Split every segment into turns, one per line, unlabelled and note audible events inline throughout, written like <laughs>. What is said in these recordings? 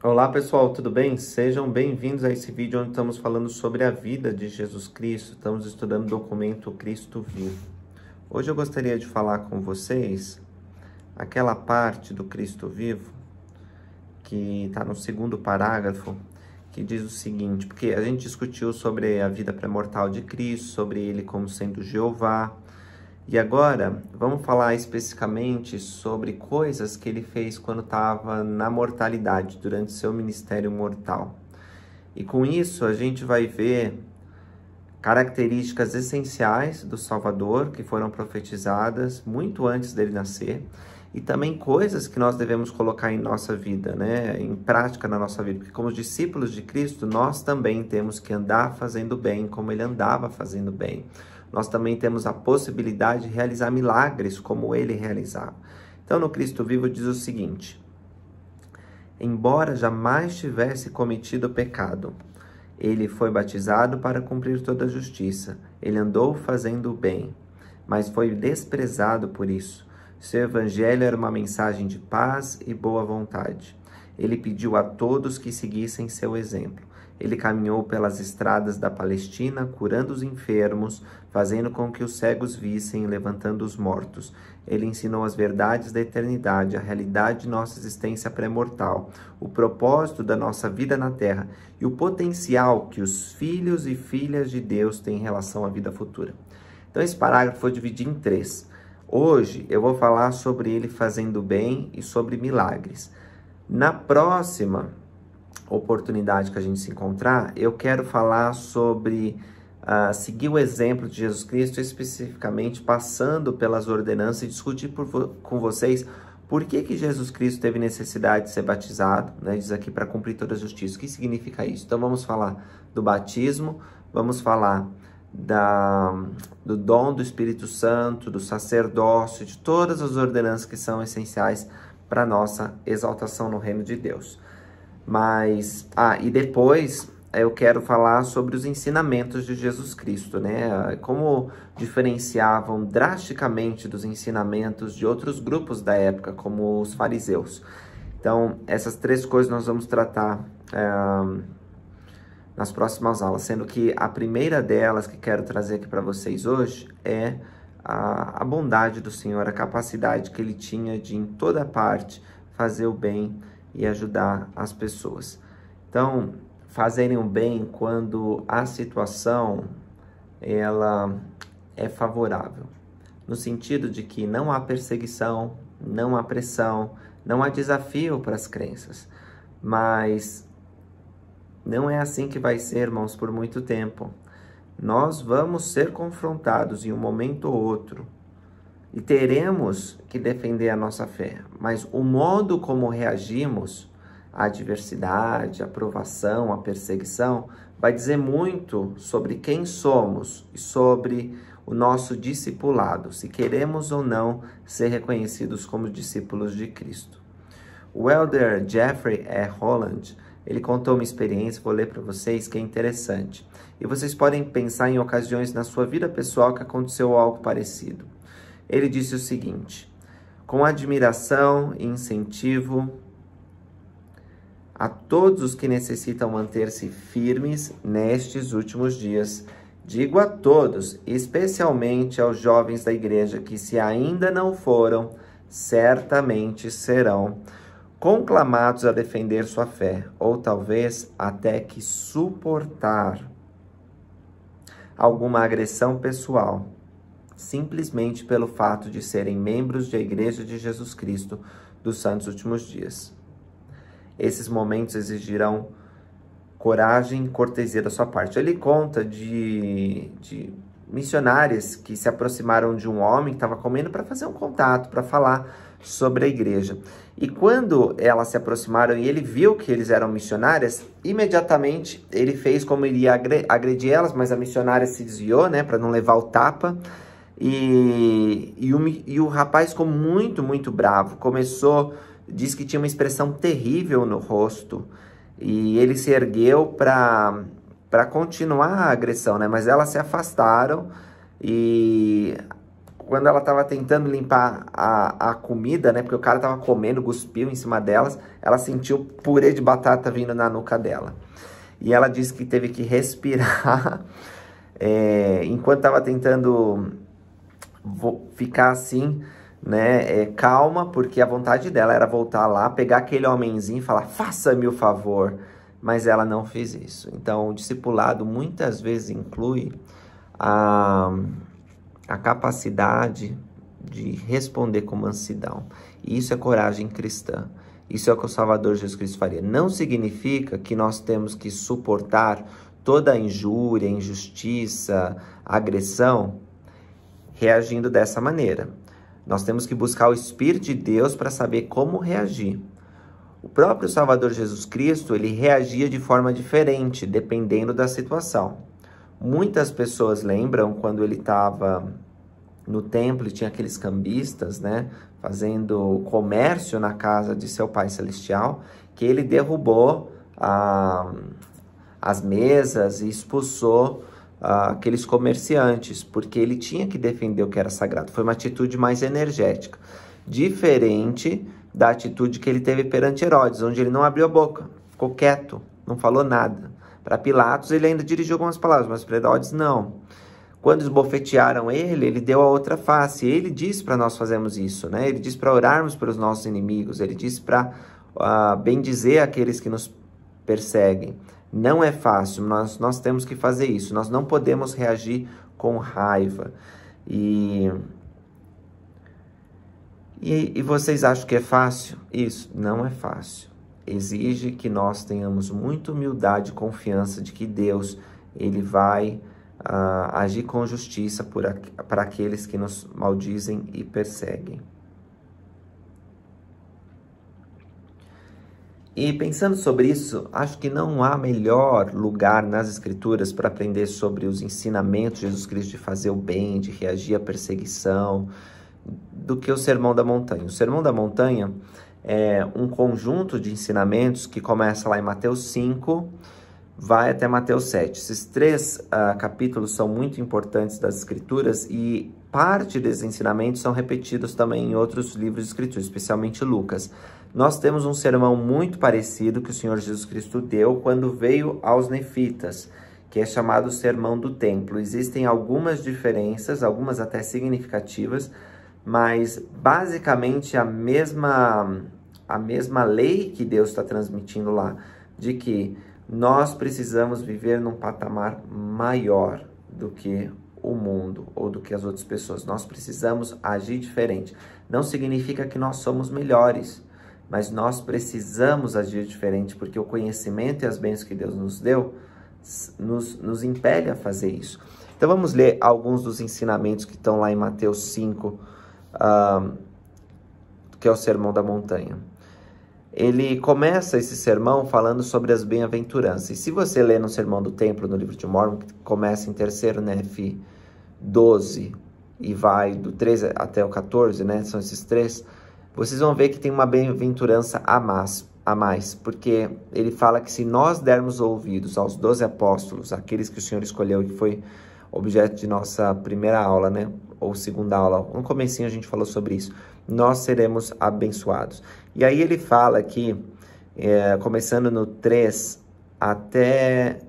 Olá pessoal, tudo bem? Sejam bem-vindos a esse vídeo onde estamos falando sobre a vida de Jesus Cristo. Estamos estudando o documento Cristo Vivo. Hoje eu gostaria de falar com vocês aquela parte do Cristo Vivo que está no segundo parágrafo, que diz o seguinte: porque a gente discutiu sobre a vida pré-mortal de Cristo, sobre ele como sendo Jeová, e agora, vamos falar especificamente sobre coisas que ele fez quando estava na mortalidade, durante seu ministério mortal. E com isso, a gente vai ver características essenciais do Salvador que foram profetizadas muito antes dele nascer e também coisas que nós devemos colocar em nossa vida, né? em prática na nossa vida, porque como discípulos de Cristo, nós também temos que andar fazendo bem como ele andava fazendo bem nós também temos a possibilidade de realizar milagres como ele realizava. Então, no Cristo vivo diz o seguinte: Embora jamais tivesse cometido pecado, ele foi batizado para cumprir toda a justiça. Ele andou fazendo o bem, mas foi desprezado por isso. Seu evangelho era uma mensagem de paz e boa vontade. Ele pediu a todos que seguissem seu exemplo. Ele caminhou pelas estradas da Palestina, curando os enfermos, fazendo com que os cegos vissem e levantando os mortos. Ele ensinou as verdades da eternidade, a realidade de nossa existência pré-mortal, o propósito da nossa vida na terra e o potencial que os filhos e filhas de Deus têm em relação à vida futura. Então, esse parágrafo foi dividido em três. Hoje eu vou falar sobre ele fazendo bem e sobre milagres. Na próxima oportunidade que a gente se encontrar, eu quero falar sobre uh, seguir o exemplo de Jesus Cristo, especificamente passando pelas ordenanças e discutir com vocês por que, que Jesus Cristo teve necessidade de ser batizado, né? diz aqui, para cumprir toda a justiça. O que significa isso? Então vamos falar do batismo, vamos falar da, do dom do Espírito Santo, do sacerdócio, de todas as ordenanças que são essenciais para nossa exaltação no reino de Deus. Mas, ah, e depois eh, eu quero falar sobre os ensinamentos de Jesus Cristo, né? Como diferenciavam drasticamente dos ensinamentos de outros grupos da época, como os fariseus. Então, essas três coisas nós vamos tratar é, nas próximas aulas, sendo que a primeira delas que quero trazer aqui para vocês hoje é a, a bondade do Senhor, a capacidade que ele tinha de, em toda parte, fazer o bem e ajudar as pessoas. Então, fazerem o bem quando a situação ela é favorável, no sentido de que não há perseguição, não há pressão, não há desafio para as crenças. Mas não é assim que vai ser, irmãos, por muito tempo nós vamos ser confrontados em um momento ou outro e teremos que defender a nossa fé, mas o modo como reagimos à adversidade, à provação, à perseguição, vai dizer muito sobre quem somos e sobre o nosso discipulado, se queremos ou não ser reconhecidos como discípulos de Cristo. O elder Jeffrey E. Holland, ele contou uma experiência, vou ler para vocês, que é interessante e vocês podem pensar em ocasiões na sua vida pessoal que aconteceu algo parecido. Ele disse o seguinte: com admiração e incentivo a todos os que necessitam manter-se firmes nestes últimos dias. Digo a todos, especialmente aos jovens da igreja, que se ainda não foram, certamente serão conclamados a defender sua fé, ou talvez até que suportar alguma agressão pessoal, simplesmente pelo fato de serem membros da Igreja de Jesus Cristo dos Santos Últimos Dias. Esses momentos exigirão coragem e cortesia da sua parte. Ele conta de, de missionárias que se aproximaram de um homem que estava comendo para fazer um contato, para falar sobre a igreja. E quando elas se aproximaram e ele viu que eles eram missionárias, imediatamente ele fez como iria agredir elas, mas a missionária se desviou, né, para não levar o tapa. E, e, o, e o rapaz ficou muito, muito bravo. Começou, disse que tinha uma expressão terrível no rosto. E ele se ergueu para continuar a agressão, né? Mas elas se afastaram e quando ela tava tentando limpar a, a comida, né? Porque o cara tava comendo, cuspiu em cima delas, ela sentiu purê de batata vindo na nuca dela. E ela disse que teve que respirar <laughs> é, enquanto tava tentando ficar assim, né? É, calma, porque a vontade dela era voltar lá, pegar aquele homenzinho e falar: faça-me o favor. Mas ela não fez isso. Então, o discipulado muitas vezes inclui a. Ah, a capacidade de responder com mansidão. E isso é coragem cristã. Isso é o que o Salvador Jesus Cristo faria. Não significa que nós temos que suportar toda a injúria, injustiça, agressão reagindo dessa maneira. Nós temos que buscar o Espírito de Deus para saber como reagir. O próprio Salvador Jesus Cristo, ele reagia de forma diferente, dependendo da situação. Muitas pessoas lembram quando ele estava no templo e tinha aqueles cambistas, né, fazendo comércio na casa de seu pai celestial, que ele derrubou ah, as mesas e expulsou ah, aqueles comerciantes, porque ele tinha que defender o que era sagrado. Foi uma atitude mais energética, diferente da atitude que ele teve perante Herodes, onde ele não abriu a boca, ficou quieto, não falou nada. Para Pilatos, ele ainda dirigiu algumas palavras, mas para Herodes, não. Quando esbofetearam ele, ele deu a outra face. Ele diz para nós fazermos isso, né? Ele diz para orarmos pelos nossos inimigos, ele diz para uh, ah, bendizer aqueles que nos perseguem. Não é fácil, nós, nós temos que fazer isso. Nós não podemos reagir com raiva. E, e, e vocês acham que é fácil? Isso, não é fácil exige que nós tenhamos muita humildade e confiança de que Deus ele vai uh, agir com justiça para aqueles que nos maldizem e perseguem. E pensando sobre isso, acho que não há melhor lugar nas Escrituras para aprender sobre os ensinamentos de Jesus Cristo de fazer o bem, de reagir à perseguição, do que o Sermão da Montanha. O Sermão da Montanha é, um conjunto de ensinamentos que começa lá em Mateus 5, vai até Mateus 7. Esses três uh, capítulos são muito importantes das Escrituras e parte desses ensinamentos são repetidos também em outros livros de Escritura, especialmente Lucas. Nós temos um sermão muito parecido que o Senhor Jesus Cristo deu quando veio aos Nefitas, que é chamado Sermão do Templo. Existem algumas diferenças, algumas até significativas, mas basicamente a mesma a mesma lei que Deus está transmitindo lá, de que nós precisamos viver num patamar maior do que o mundo ou do que as outras pessoas. Nós precisamos agir diferente. Não significa que nós somos melhores, mas nós precisamos agir diferente porque o conhecimento e as bênçãos que Deus nos deu nos, nos impele a fazer isso. Então vamos ler alguns dos ensinamentos que estão lá em Mateus 5, que é o Sermão da Montanha ele começa esse sermão falando sobre as bem-aventuranças. E se você ler no Sermão do Templo, no livro de Mormon, que começa em terceiro, né, F 12 e vai do 13 até o 14, né, são esses três, vocês vão ver que tem uma bem-aventurança a mais, a mais, porque ele fala que se nós dermos ouvidos aos doze apóstolos, aqueles que o Senhor escolheu e que foi objeto de nossa primeira aula, né, ou segunda aula, no comecinho a gente falou sobre isso, nós seremos abençoados. E aí ele fala aqui, é, começando no 3 até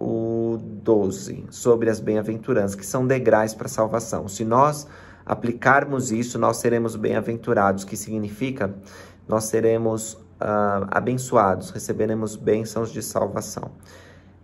o 12, sobre as bem-aventuranças, que são degraus para a salvação. Se nós aplicarmos isso, nós seremos bem-aventurados, que significa nós seremos uh, abençoados, receberemos bênçãos de salvação.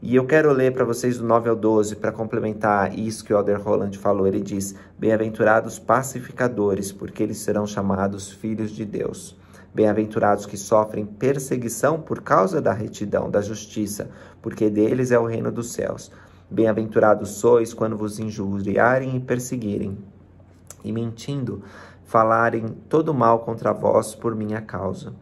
E eu quero ler para vocês do 9 ao 12 para complementar isso que o Elder Holland falou. Ele diz: Bem-aventurados pacificadores, porque eles serão chamados filhos de Deus. Bem-aventurados que sofrem perseguição por causa da retidão, da justiça, porque deles é o reino dos céus. Bem-aventurados sois quando vos injuriarem e perseguirem, e mentindo, falarem todo mal contra vós por minha causa.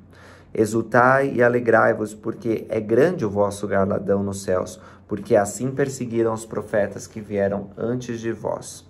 Exultai e alegrai-vos, porque é grande o vosso galadão nos céus, porque assim perseguiram os profetas que vieram antes de vós.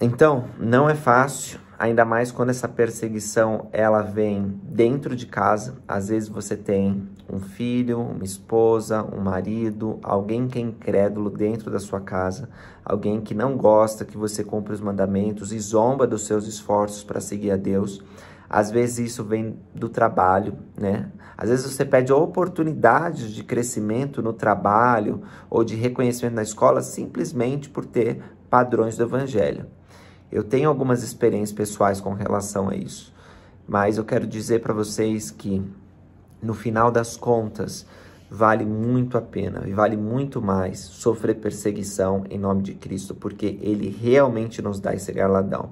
Então, não é fácil, ainda mais quando essa perseguição ela vem dentro de casa. Às vezes você tem um filho, uma esposa, um marido, alguém que é incrédulo dentro da sua casa, alguém que não gosta que você cumpra os mandamentos e zomba dos seus esforços para seguir a Deus. Às vezes isso vem do trabalho, né? Às vezes você pede oportunidades de crescimento no trabalho ou de reconhecimento na escola simplesmente por ter padrões do evangelho. Eu tenho algumas experiências pessoais com relação a isso, mas eu quero dizer para vocês que no final das contas vale muito a pena e vale muito mais sofrer perseguição em nome de Cristo, porque ele realmente nos dá esse galadão.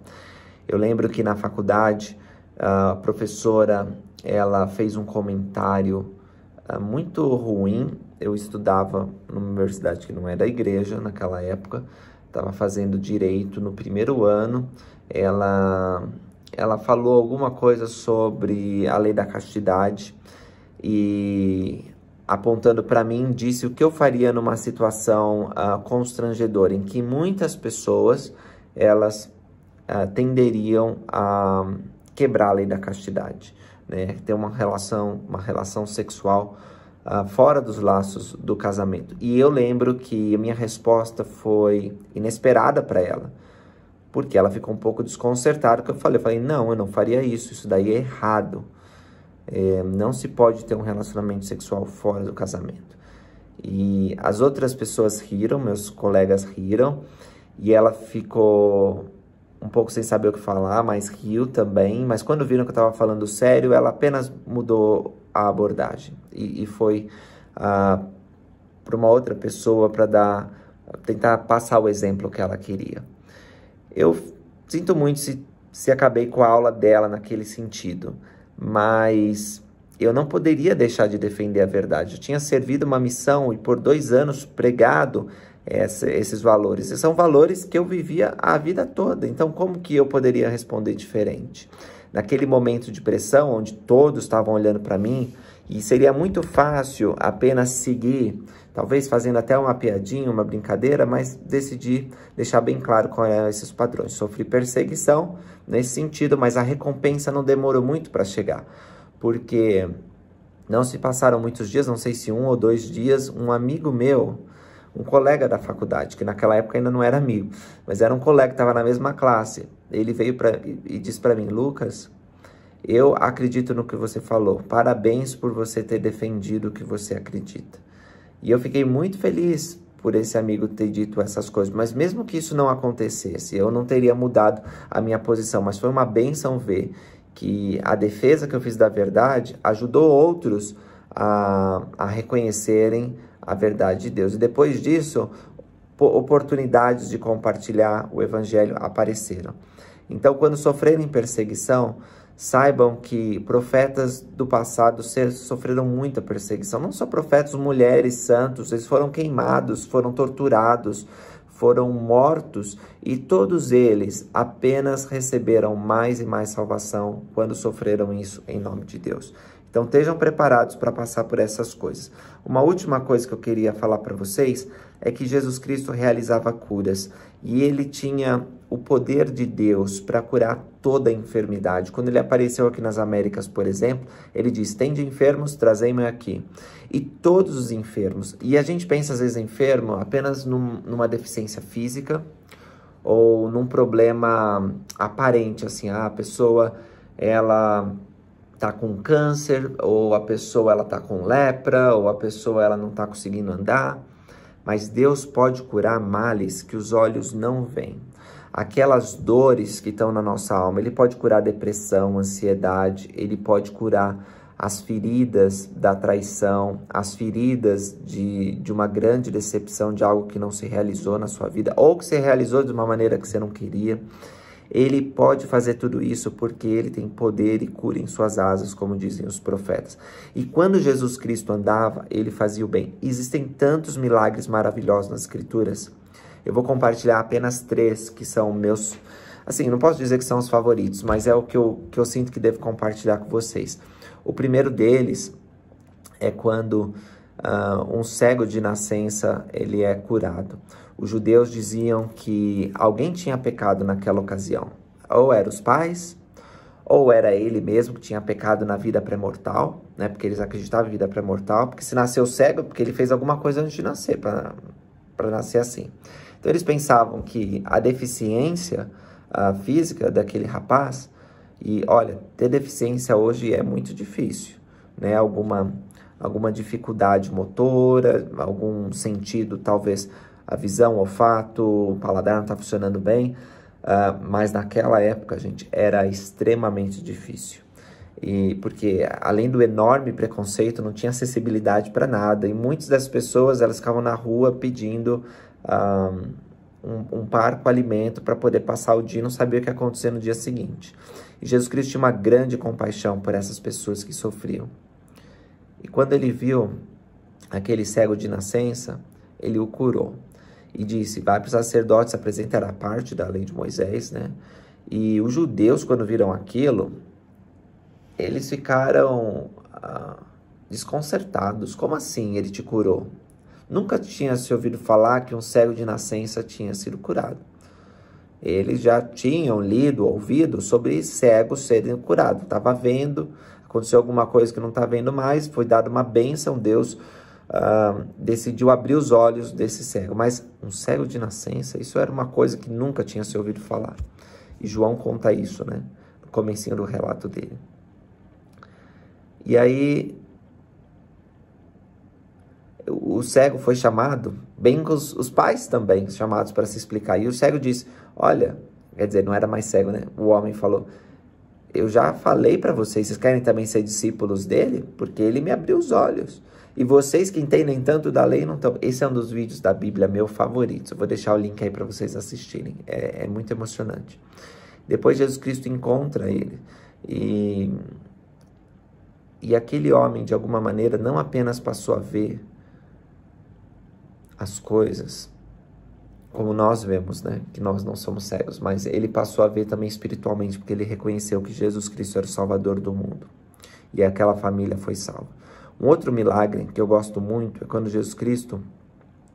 Eu lembro que na faculdade a professora, ela fez um comentário uh, muito ruim. Eu estudava numa universidade que não era é da igreja naquela época, estava fazendo direito no primeiro ano. Ela ela falou alguma coisa sobre a lei da castidade e apontando para mim disse o que eu faria numa situação uh, constrangedora em que muitas pessoas elas uh, tenderiam a quebrar a lei da castidade, né? Ter uma relação, uma relação sexual uh, fora dos laços do casamento. E eu lembro que a minha resposta foi inesperada para ela, porque ela ficou um pouco desconcertada que eu falei, eu falei, não, eu não faria isso, isso daí é errado. É, não se pode ter um relacionamento sexual fora do casamento. E as outras pessoas riram, meus colegas riram, e ela ficou um pouco sem saber o que falar, mas riu também. Mas quando viram que eu estava falando sério, ela apenas mudou a abordagem e, e foi ah, para uma outra pessoa para dar, tentar passar o exemplo que ela queria. Eu sinto muito se, se acabei com a aula dela naquele sentido, mas eu não poderia deixar de defender a verdade. Eu tinha servido uma missão e por dois anos pregado essa, esses valores. E são valores que eu vivia a vida toda. Então, como que eu poderia responder diferente? Naquele momento de pressão, onde todos estavam olhando para mim, e seria muito fácil apenas seguir, talvez fazendo até uma piadinha, uma brincadeira, mas decidi deixar bem claro quais eram esses padrões. Sofri perseguição nesse sentido, mas a recompensa não demorou muito para chegar, porque não se passaram muitos dias, não sei se um ou dois dias, um amigo meu um colega da faculdade, que naquela época ainda não era amigo, mas era um colega que estava na mesma classe. Ele veio pra, e disse para mim: Lucas, eu acredito no que você falou, parabéns por você ter defendido o que você acredita. E eu fiquei muito feliz por esse amigo ter dito essas coisas, mas mesmo que isso não acontecesse, eu não teria mudado a minha posição, mas foi uma benção ver que a defesa que eu fiz da verdade ajudou outros a, a reconhecerem a verdade de Deus. E depois disso, oportunidades de compartilhar o evangelho apareceram. Então, quando sofrerem perseguição, saibam que profetas do passado sofreram muita perseguição. Não só profetas, mulheres, santos, eles foram queimados, foram torturados, foram mortos e todos eles apenas receberam mais e mais salvação quando sofreram isso em nome de Deus. Então estejam preparados para passar por essas coisas. Uma última coisa que eu queria falar para vocês é que Jesus Cristo realizava curas e ele tinha o poder de Deus para curar toda a enfermidade. Quando ele apareceu aqui nas Américas, por exemplo, ele diz: de enfermos, trazei-me aqui. E todos os enfermos, e a gente pensa às vezes enfermo apenas num, numa deficiência física ou num problema aparente, assim, ah, a pessoa ela tá com câncer, ou a pessoa ela tá com lepra, ou a pessoa ela não tá conseguindo andar, mas Deus pode curar males que os olhos não veem. Aquelas dores que estão na nossa alma, ele pode curar depressão, ansiedade, ele pode curar as feridas da traição, as feridas de, de uma grande decepção, de algo que não se realizou na sua vida, ou que se realizou de uma maneira que você não queria. Ele pode fazer tudo isso porque ele tem poder e cura em suas asas, como dizem os profetas. E quando Jesus Cristo andava, ele fazia o bem. Existem tantos milagres maravilhosos nas Escrituras. Eu vou compartilhar apenas três que são meus. Assim, não posso dizer que são os favoritos, mas é o que eu, que eu sinto que devo compartilhar com vocês. O primeiro deles é quando uh, um cego de nascença ele é curado os judeus diziam que alguém tinha pecado naquela ocasião. Ou eram os pais, ou era ele mesmo que tinha pecado na vida pré-mortal, né? Porque eles acreditavam em vida pré-mortal, porque se nasceu cego, porque ele fez alguma coisa antes de nascer, para nascer assim. Então eles pensavam que a deficiência a física daquele rapaz, e olha, ter deficiência hoje é muito difícil, né? Alguma alguma dificuldade motora, algum sentido talvez a visão, o olfato, o paladar não está funcionando bem. Uh, mas naquela época, gente, era extremamente difícil. E porque além do enorme preconceito, não tinha acessibilidade para nada. E muitas das pessoas elas ficavam na rua pedindo ah, um, um parco alimento para poder passar o dia e não sabia o que ia acontecer no dia seguinte. E Jesus Cristo tinha uma grande compaixão por essas pessoas que sofriam. E quando ele viu aquele cego de nascença, ele o curou e disse: Vai para os sacerdotes apresentar a parte da lei de Moisés, né? E os judeus, quando viram aquilo, eles ficaram ah, desconcertados. Como assim ele te curou? Nunca tinha se ouvido falar que um cego de nascença tinha sido curado. Eles já tinham lido, ouvido sobre cegos serem curados. Estava vendo, aconteceu alguma coisa que não está vendo mais, foi dada uma bênção, Deus ah, decidiu abrir os olhos desse cego. Mas um cego de nascença, isso era uma coisa que nunca tinha se ouvido falar. E João conta isso, né? No comecinho do relato dele. E aí o cego foi chamado, bem com os, os pais também chamados para se explicar. E o cego disse: Olha, quer dizer, não era mais cego, né? O homem falou: eu já falei para vocês, vocês querem também ser discípulos dele? Porque ele me abriu os olhos. E vocês que entendem tanto da lei não estão. Esse é um dos vídeos da Bíblia meu favorito. Eu vou deixar o link aí para vocês assistirem. É, é, muito emocionante. Depois Jesus Cristo encontra ele e e aquele homem de alguma maneira não apenas passou a ver as coisas, como nós vemos, né? Que nós não somos cegos, mas ele passou a ver também espiritualmente, porque ele reconheceu que Jesus Cristo era o Salvador do mundo. E aquela família foi salva. Um outro milagre que eu gosto muito é quando Jesus Cristo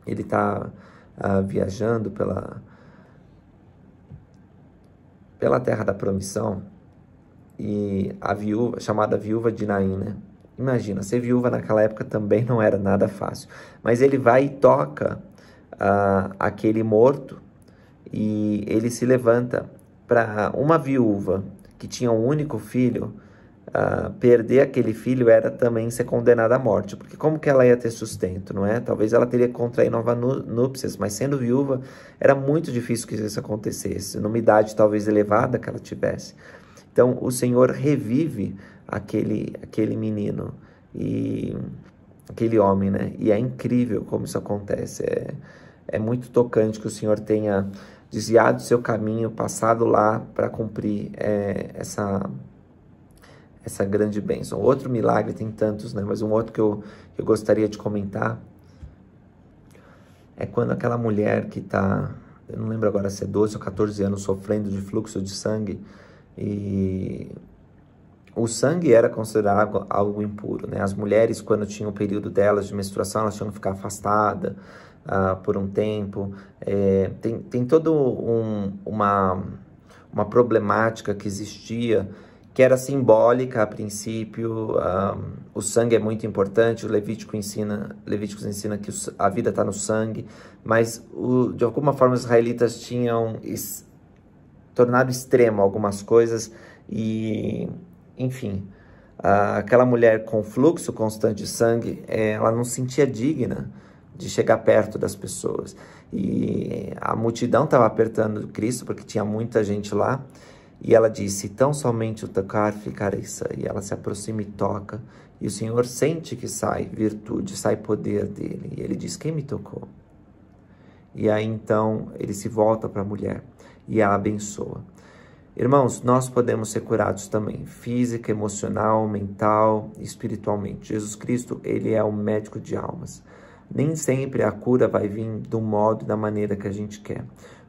ele está ah, viajando pela pela terra da promissão e a viúva chamada viúva de Naim, né? Imagina, ser viúva naquela época também não era nada fácil. Mas ele vai e toca uh, aquele morto e ele se levanta para uma viúva que tinha um único filho. Uh, perder aquele filho era também ser condenada à morte, porque como que ela ia ter sustento, não é? Talvez ela teria que contrair nova núpcias, mas sendo viúva era muito difícil que isso acontecesse, numa idade talvez elevada que ela tivesse. Então o Senhor revive aquele, aquele menino e aquele homem, né? E é incrível como isso acontece. É, é muito tocante que o Senhor tenha desviado seu caminho, passado lá para cumprir é, essa essa grande bênção. Outro milagre, tem tantos, né? Mas um outro que eu, que eu gostaria de comentar é quando aquela mulher que está, eu não lembro agora se é 12 ou 14 anos, sofrendo de fluxo de sangue e o sangue era considerado algo impuro, né? As mulheres, quando tinham o período delas de menstruação, elas tinham que ficar afastadas uh, por um tempo. É, tem, tem toda um, uma, uma problemática que existia, que era simbólica a princípio. Ah, o sangue é muito importante, o Levítico ensina, Levíticos ensina que a vida está no sangue, mas o, de alguma forma os israelitas tinham es, tornado extremo algumas coisas e enfim, aquela mulher com fluxo constante de sangue, é, ela não sentia digna de chegar perto das pessoas. E a multidão estava apertando Cristo porque tinha muita gente lá. E ela disse: Tão somente o tocar ficarei sã. E ela se aproxima e toca. E o Senhor sente que sai virtude, sai poder dele. E ele diz: Quem me tocou? E aí então ele se volta para a mulher e a abençoa. Irmãos, nós podemos ser curados também física, emocional, mental, espiritualmente. Jesus Cristo, ele é o médico de almas. Nem sempre a cura vai vir do modo e da maneira que a gente quer.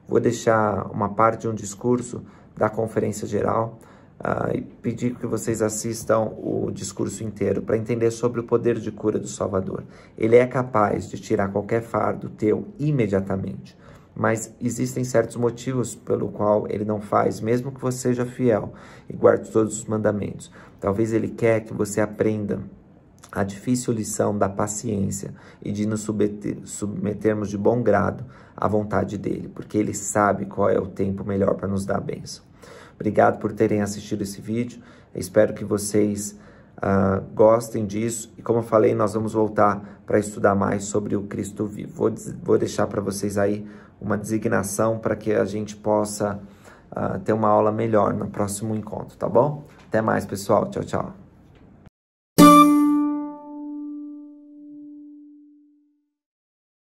Vou deixar uma parte de um discurso da conferência geral uh, e pedir que vocês assistam o discurso inteiro para entender sobre o poder de cura do Salvador. Ele é capaz de tirar qualquer fardo teu imediatamente mas existem certos motivos pelo qual ele não faz, mesmo que você seja fiel e guarde todos os mandamentos. Talvez ele quer que você aprenda a difícil lição da paciência e de nos submeter, submetermos de bom grado à vontade dele, porque ele sabe qual é o tempo melhor para nos dar a bênção. Obrigado por terem assistido esse vídeo. espero que vocês uh, gostem disso. E como eu falei, nós vamos voltar para estudar mais sobre o Cristo vivo. Vou, vou deixar para vocês aí uma designação para que a gente possa uh, ter uma aula melhor no próximo encontro, tá bom? Até mais, pessoal. Tchau, tchau.